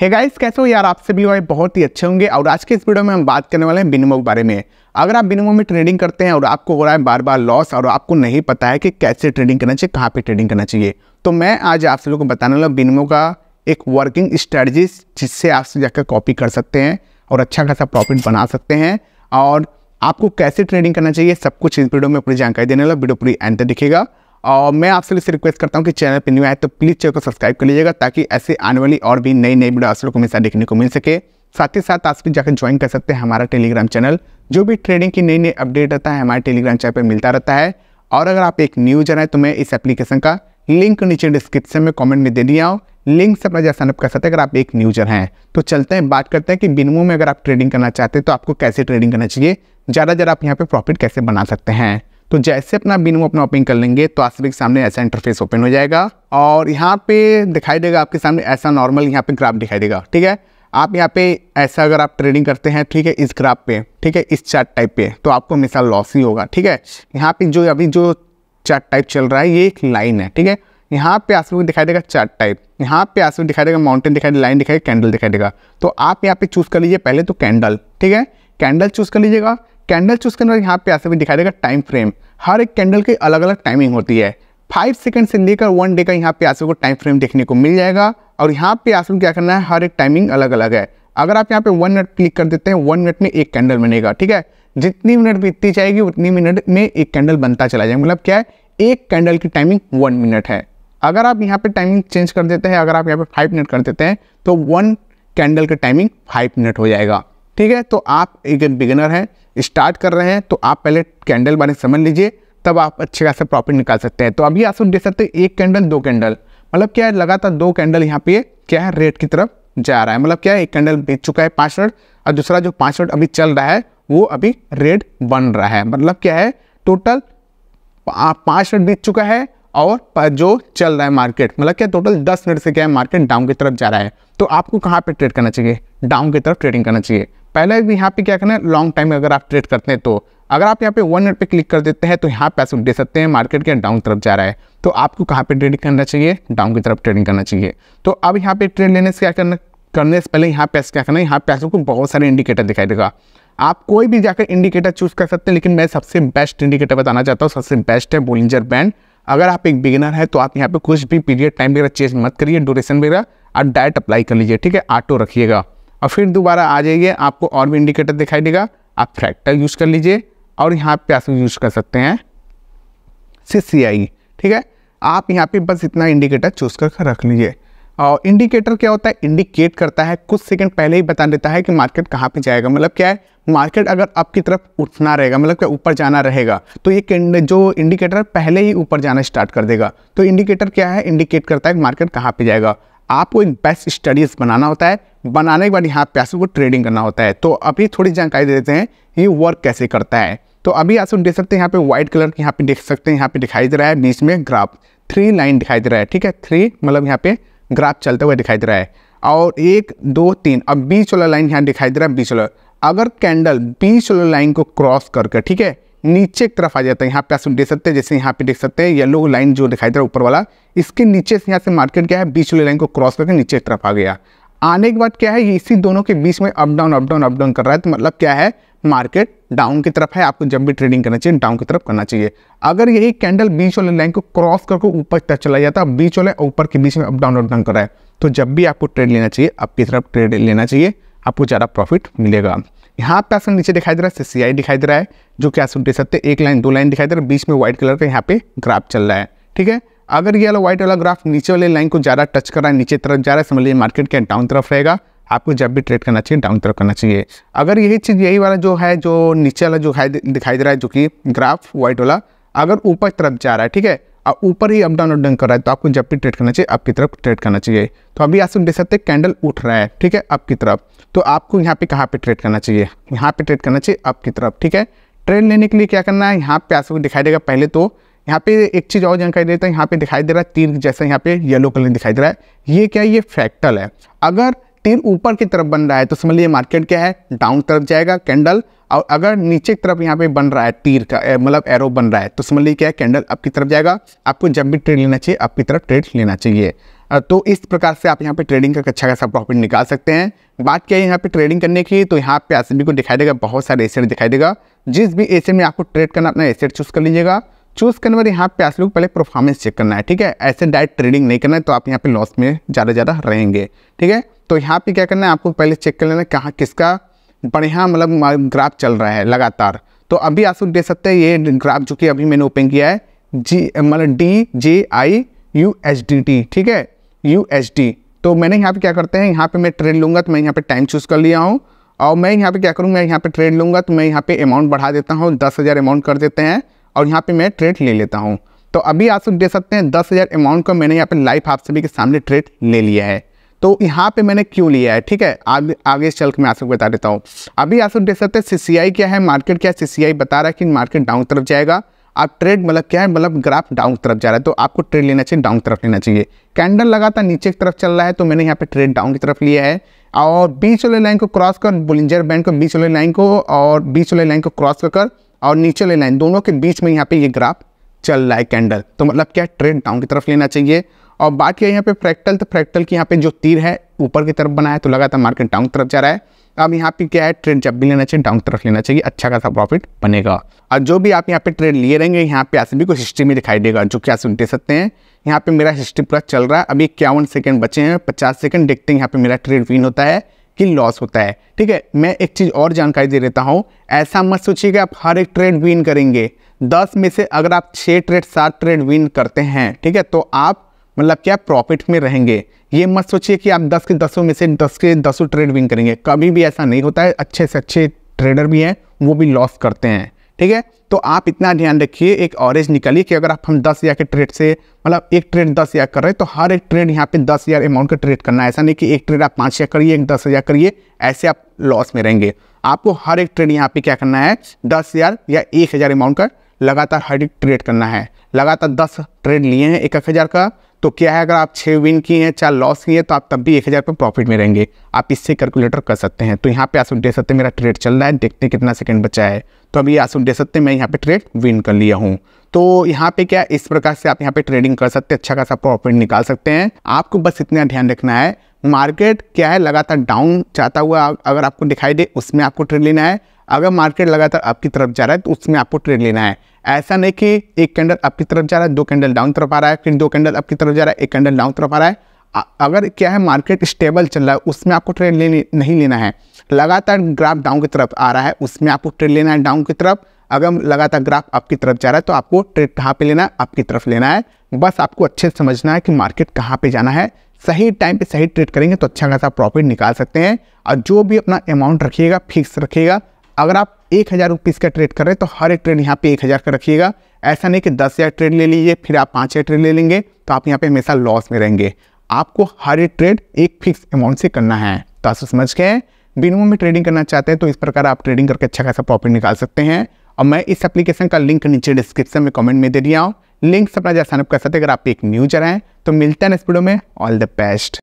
hey guys कैसे हो यार आप सभी भाई बहुत ही अच्छे होंगे और आज के इस वीडियो में हम बात करने वाले हैं बिनमो के बारे में अगर आप बिनमो में ट्रेडिंग करते हैं और आपको हो रहा है बार बार लॉस और आपको नहीं पता है कि कैसे ट्रेडिंग करना चाहिए कहाँ पे ट्रेडिंग करना चाहिए तो मैं आज आप सभी को बताने वाला बिनमो का एक वर्किंग स्ट्रेटजी जिससे आप जाकर कॉपी कर सकते हैं और अच्छा खासा प्रॉफिट बना सकते हैं और आपको कैसे ट्रेडिंग करना चाहिए सब कुछ इस वीडियो में पूरी जानकारी देने वाला वीडियो पूरी एंड तक दिखेगा और मैं आपसे सभी रिक्वेस्ट करता हूँ कि चैनल पर न्यू आए तो प्लीज़ चैनल को सब्सक्राइब कर लीजिएगा ताकि ऐसे आने वाली और भी नई नई वीडियो आप को हमेशा देखने को मिल सके साथ ही साथ आप भी जाकर ज्वाइन कर सकते हैं हमारा टेलीग्राम चैनल जो भी ट्रेडिंग की नई नई अपडेट रहता है हमारे टेलीग्राम चैनल पर मिलता रहता है और अगर आप एक न्यूजर हैं तो मैं इस एप्लीकेशन का लिंक नीचे डिस्क्रिप्शन में कमेंट में दे दिया हूँ लिंक से अपना जैसा साइनअप कर सकते हैं अगर आप एक न्यूजर हैं तो चलते हैं बात करते हैं कि बिनमो में अगर आप ट्रेडिंग करना चाहते हैं तो आपको कैसे ट्रेडिंग करना चाहिए ज़्यादा ज़्यादा आप यहाँ पर प्रॉफिट कैसे बना सकते हैं तो जैसे अपना बिन अपना ओपन कर लेंगे तो आप के सामने ऐसा इंटरफेस ओपन हो जाएगा और यहाँ पे दिखाई देगा आपके सामने ऐसा नॉर्मल यहाँ पे ग्राफ दिखाई देगा ठीक है आप यहाँ पे ऐसा अगर आप ट्रेडिंग करते हैं ठीक है इस ग्राफ पे ठीक है इस चार्ट टाइप पे तो आपको हमेशा लॉस ही होगा ठीक है यहाँ पे जो अभी जो चार्ट टाइप चल रहा है ये एक लाइन है ठीक है यहाँ पे आश्रम दिखाई देगा चार्ट टाइप यहाँ पे आसपास दिखाई देगा माउंटेन दिखाई देगा लाइन दिखाई देगा कैंडल दिखाई देगा तो आप यहाँ पे चूज़ कर लीजिए पहले तो कैंडल ठीक है कैंडल चूज़ कर लीजिएगा कैंडल चूज़ करने यहाँ पे ऐसे भी दिखाई देगा टाइम फ्रेम हर एक कैंडल की अलग अलग टाइमिंग होती है फाइव सेकेंड से लेकर वन डे का यहाँ पे आसो को टाइम फ्रेम देखने को मिल जाएगा और यहाँ पे आसो क्या करना है हर एक टाइमिंग अलग अलग है अगर आप यहाँ पे वन मिनट क्लिक कर देते हैं वन मिनट में एक कैंडल बनेगा ठीक है जितनी मिनट बीतती जाएगी उतनी मिनट में एक कैंडल बनता चला जाएगा मतलब क्या है एक कैंडल की टाइमिंग वन मिनट है अगर आप यहाँ पे टाइमिंग चेंज कर देते हैं अगर आप यहाँ पे फाइव मिनट कर देते हैं तो वन कैंडल का टाइमिंग फाइव मिनट हो जाएगा ठीक है तो आप एक बिगिनर हैं स्टार्ट कर रहे हैं तो आप पहले कैंडल बारे समझ लीजिए तब आप अच्छे खास प्रॉफिट निकाल सकते हैं तो अभी आप सब देख सकते हैं एक कैंडल दो कैंडल मतलब क्या है लगातार दो कैंडल यहाँ पे क्या है रेट की तरफ जा रहा है मतलब क्या है एक कैंडल बेच चुका है पाँच रोड और दूसरा जो पाँच रोड अभी चल रहा है वो अभी रेड बन रहा है मतलब क्या है टोटल पाँच रोड बेच चुका है और जो चल रहा है मार्केट मतलब क्या टोटल दस मिनट से क्या है मार्केट डाउन की तरफ जा रहा है तो आपको कहाँ पे ट्रेड करना चाहिए डाउन की तरफ ट्रेडिंग करना चाहिए पहले भी यहाँ पे क्या करना है लॉन्ग टाइम अगर आप ट्रेड करते हैं तो अगर आप यहाँ पे वन मिनट पे क्लिक कर देते हैं तो यहाँ पे दे सकते हैं मार्केट के डाउन तरफ जा रहा है तो आपको कहाँ पे ट्रेडिंग करना चाहिए डाउन की तरफ ट्रेडिंग करना चाहिए तो अब यहाँ पे ट्रेड लेने से क्या करना करने से पहले यहाँ पे क्या करना है यहाँ पे आपको बहुत सारे इंडिकेटर दिखाई देगा आप कोई भी जाकर इंडिकेटर चूज कर सकते हैं लेकिन मैं सबसे बेस्ट इंडिकेटर बताना चाहता हूँ सबसे बेस्ट है बोलिंजर बैंड अगर आप एक बिगिनर है तो आप यहाँ पे कुछ भी पीरियड टाइम वगैरह चेंज मत करिए ड्यूरेशन वगैरह आप डायरेक्ट अप्लाई कर लीजिए ठीक है ऑटो रखिएगा और फिर दोबारा आ जाइए आपको और भी इंडिकेटर दिखाई देगा आप फ्रैक्टर यूज़ कर लीजिए और यहाँ पे आप यूज़ कर सकते हैं सी सी आई ठीक है आप यहाँ पे बस इतना इंडिकेटर चूज़ कर रख लीजिए और इंडिकेटर क्या होता है इंडिकेट करता है कुछ सेकंड पहले ही बता देता है कि मार्केट कहाँ पे जाएगा मतलब क्या है मार्केट अगर आपकी तरफ उठना रहेगा मतलब क्या ऊपर जाना रहेगा तो ये जो इंडिकेटर पहले ही ऊपर जाना स्टार्ट कर देगा तो इंडिकेटर क्या है इंडिकेट करता है कि मार्केट कहाँ पे जाएगा आपको एक बेस्ट स्टडीज़ बनाना होता है बनाने के बाद यहाँ पे आपको ट्रेडिंग करना होता है तो अभी थोड़ी जानकारी दे देते हैं ये वर्क कैसे करता है तो अभी आप देख सकते हैं यहाँ पे व्हाइट कलर यहाँ पे देख सकते हैं यहाँ पे दिखाई दे रहा है बीच में ग्राफ थ्री लाइन दिखाई दे रहा है ठीक है थ्री मतलब यहाँ पे ग्राफ चलते हुए दिखाई दे रहा है और एक दो तीन अब बीच वाला लाइन यहाँ दिखाई दे रहा है बीच वाला अगर कैंडल बीच वाला लाइन को क्रॉस करके ठीक है नीचे की तरफ आ जाता है यहाँ पे आप देख सकते हैं जैसे यहाँ पे देख सकते हैं येलो लाइन जो दिखाई दे रहा है ऊपर वाला इसके नीचे से यहाँ से मार्केट क्या है बीच वाली लाइन को क्रॉस करके नीचे की तरफ आ गया आने के बाद क्या है ये इसी दोनों के बीच में up down up down up down कर रहा है तो मतलब क्या है मार्केट डाउन की तरफ है आपको जब भी ट्रेडिंग करना चाहिए डाउन की तरफ करना चाहिए अगर यही कैंडल बीच वाले लाइन को क्रॉस करके ऊपर तक चला जाता है बीच वाले ऊपर के बीच में अप डाउन अप डाउन कर रहा है तो जब भी आपको ट्रेड लेना चाहिए आपकी तरफ ट्रेड लेना चाहिए आपको ज़्यादा प्रॉफिट मिलेगा यहाँ पे आपको नीचे दिखाई दे रहा है सी दिखाई दे रहा है जो कि आप दे सकते एक लाइन दो लाइन दिखाई दे रहा है बीच में व्हाइट कलर का यहाँ पे ग्राफ चल रहा है ठीक है अगर ये वाला व्हाइट वाला ग्राफ नीचे वाले लाइन को ज़्यादा टच कर रहा है नीचे तरफ जा रहा है समझ लीजिए मार्केट के डाउन तरफ रहेगा आपको जब भी ट्रेड करना चाहिए डाउन तरफ करना चाहिए अगर यही चीज़ यही वाला जो है जो नीचे वाला जो है दिखाई दे रहा है जो कि ग्राफ व्हाइट वाला अगर ऊपर तरफ जा रहा है ठीक है ऊपर ही अपडाउन अपडाउन कर रहा है तो आपको जब भी ट्रेड करना चाहिए आपकी तरफ ट्रेड करना चाहिए तो अभी आप देख सकते हैं कैंडल उठ रहा है ठीक है आपकी तरफ तो आपको यहाँ पे कहाँ पे ट्रेड करना चाहिए यहाँ पे ट्रेड करना चाहिए आपकी तरफ ठीक है ट्रेड लेने के लिए क्या करना है यहाँ पे आपको दिखाई देगा पहले तो यहाँ पे एक चीज़ और जानकारी देता है यहाँ पे दिखाई दे रहा है तीर जैसा यहाँ पे येलो कलर दिखाई दे रहा है ये क्या ये फैक्टल है अगर तीर ऊपर की तरफ बन रहा है तो समझ लीजिए मार्केट क्या है डाउन तरफ जाएगा कैंडल और अगर नीचे की तरफ यहाँ पे बन रहा है तीर का मतलब एरो बन रहा है तो समझ लीजिए क्या है कैंडल आपकी तरफ जाएगा आपको जब भी ट्रेड लेना चाहिए आपकी तरफ ट्रेड लेना चाहिए तो इस प्रकार से आप यहाँ पे ट्रेडिंग का अच्छा खासा प्रॉफिट निकाल सकते हैं बात क्या है यहाँ पे ट्रेडिंग करने की तो यहाँ पे एस को दिखाई देगा बहुत सारे एसेट दिखाई देगा जिस भी एसेट में आपको ट्रेड करना अपना एसेट चूज़ कर लीजिएगा चूज़ करने वाले यहाँ पे आप लोग पहले परफॉर्मेंस चेक करना है ठीक है ऐसे डायरेक्ट ट्रेडिंग नहीं करना है तो आप यहाँ पे लॉस में ज़्यादा ज़्यादा रहेंगे ठीक है तो यहाँ पे क्या करना है आपको पहले चेक कर लेना है कहाँ किसका बढ़िया मतलब ग्राफ चल रहा है लगातार तो अभी आप देख सकते हैं ये ग्राफ जो कि अभी मैंने ओपन किया है जी मतलब D J I U H D T ठीक है यू एच डी तो मैंने यहाँ पे क्या करते हैं यहाँ पे मैं ट्रेड लूँगा तो मैं यहाँ पे टाइम चूज़ कर लिया हूँ और मैं यहाँ पे क्या करूँ मैं यहाँ पे ट्रेड लूँगा तो मैं यहाँ पे अमाउंट बढ़ा देता हूँ दस हज़ार अमाउंट कर देते हैं और यहाँ पे मैं ट्रेड ले लेता हूँ तो अभी आप सब दे सकते हैं दस हज़ार अमाउंट को मैंने यहाँ पे लाइफ आप सभी के सामने ट्रेड ले लिया है तो यहाँ पे मैंने क्यों लिया है ठीक है आगे आगे चल के मैं आपको बता देता हूँ अभी आप सब देख सकते हैं सी क्या है मार्केट क्या है सी बता रहा है कि मार्केट डाउन तरफ जाएगा आप ट्रेड मतलब क्या है मतलब ग्राफ डाउन तरफ जा रहा है तो आपको ट्रेड लेना चाहिए डाउन तरफ लेना चाहिए कैंडल लगातार नीचे की तरफ चल रहा है तो मैंने यहाँ पे ट्रेड डाउन की तरफ लिया है और बीच वाले लाइन को क्रॉस कर बुलिंजर बैंड को बीच वाले लाइन को और बीच वाले लाइन को क्रॉस कर और नीचे वाले लाइन दोनों के बीच में यहाँ पे ये ग्राफ चल रहा है कैंडल तो मतलब क्या ट्रेड डाउन की तरफ लेना चाहिए और बात किया यहाँ पे फ्रैक्टल तो फ्रैक्टल की यहाँ पे जो तीर है ऊपर की तरफ बनाया तो लगातार मार्केट डाउन तरफ जा रहा है अब यहाँ पे क्या है ट्रेड जब भी लेना चाहिए डाउन तरफ लेना चाहिए अच्छा खासा प्रॉफिट बनेगा और जो भी आप यहाँ पे ट्रेड लिए रहेंगे यहाँ पे आज भी कुछ हिस्ट्री में दिखाई देगा जो कि सुनते दे सकते हैं यहाँ पे मेरा हिस्ट्री पूरा चल रहा है अभी इक्यावन सेकंड बचे हैं पचास सेकंड देखते हैं यहाँ पे मेरा ट्रेड विन होता है कि लॉस होता है ठीक है मैं एक चीज़ और जानकारी दे देता हूँ ऐसा मत सोचिए कि आप हर एक ट्रेड विन करेंगे दस में से अगर आप छः ट्रेड सात ट्रेड विन करते हैं ठीक है तो आप मतलब क्या प्रॉफिट में रहेंगे ये मत सोचिए कि आप दस के दसों में से दस के दसों ट्रेड विन करेंगे कभी भी ऐसा नहीं होता है अच्छे से अच्छे ट्रेडर भी हैं वो भी लॉस करते हैं ठीक है तो आप इतना ध्यान रखिए एक ऑरेंज निकालिए कि अगर आप हम दस हज़ार के ट्रेड से मतलब एक ट्रेड दस हज़ार कर रहे हैं तो हर एक ट्रेड यहाँ पे दस हज़ार अमाउंट का ट्रेड करना है ऐसा नहीं कि एक ट्रेड आप पाँच हज़ार करिए एक दस हज़ार करिए ऐसे आप लॉस में रहेंगे आपको हर एक ट्रेड यहाँ पे क्या करना है दस हज़ार या एक हज़ार अमाउंट का लगातार हर एक ट्रेड करना है लगातार दस ट्रेड लिए हैं एक एक हज़ार का तो क्या है अगर आप छः विन किए हैं चार लॉस किए हैं तो आप तब भी एक हज़ार रुपये प्रॉफिट में रहेंगे आप इससे कैलकुलेटर कर सकते हैं तो यहाँ पे आसुन दे सकते हैं मेरा ट्रेड चल रहा है देखते हैं कितना सेकंड बचा है तो अभी आसुन दे सकते हैं मैं यहाँ पे ट्रेड विन कर लिया हूँ तो यहाँ पे क्या इस प्रकार से आप यहाँ पे ट्रेडिंग कर सकते हैं अच्छा खासा प्रॉफिट निकाल सकते हैं आपको बस इतना ध्यान रखना है मार्केट क्या है लगातार डाउन जाता हुआ अगर आपको दिखाई दे उसमें आपको ट्रेड लेना है अगर मार्केट लगातार आपकी तरफ जा रहा है तो उसमें आपको ट्रेड लेना है ऐसा नहीं कि एक कैंडल अप की तरफ जा रहा है दो कैंडल डाउन तरफ आ रहा है फिर दो कैंडल अप की तरफ जा रहा है एक कैंडल डाउन तरफ आ रहा है अगर क्या है मार्केट स्टेबल चल रहा है उसमें आपको ट्रेड लेने नहीं लेना है लगातार ग्राफ डाउन की तरफ आ रहा है उसमें आपको ट्रेड लेना है डाउन की तरफ अगर लगातार ग्राफ आपकी की तरफ जा रहा है तो आपको ट्रेड कहाँ पे लेना है आपकी तरफ लेना है बस आपको अच्छे से समझना है कि मार्केट कहाँ पे जाना है सही टाइम पे सही ट्रेड करेंगे तो अच्छा खासा प्रॉफिट निकाल सकते हैं और जो भी अपना अमाउंट रखिएगा फिक्स रखिएगा अगर आप एक हज़ार रुपीज़ का ट्रेड कर रहे हैं तो हर एक ट्रेड यहाँ पे एक हज़ार का रखिएगा ऐसा नहीं कि दस हज़ार ट्रेड ले लीजिए फिर आप पाँच हज़ार ट्रेड ले लेंगे तो आप यहाँ पे हमेशा लॉस में रहेंगे आपको हर एक ट्रेड एक फिक्स अमाउंट से करना है तो आप समझ के बिनोम में ट्रेडिंग करना चाहते हैं तो इस प्रकार आप ट्रेडिंग करके अच्छा खासा प्रॉफिट निकाल सकते हैं और मैं इस एप्लीकेशन का लिंक नीचे डिस्क्रिप्शन में कॉमेंट में दे दिया हूँ लिंक अपना जैसा कर सकते हैं अगर आप एक न्यूज आए हैं तो मिलता है नेक्स्ट वीडियो में ऑल द बेस्ट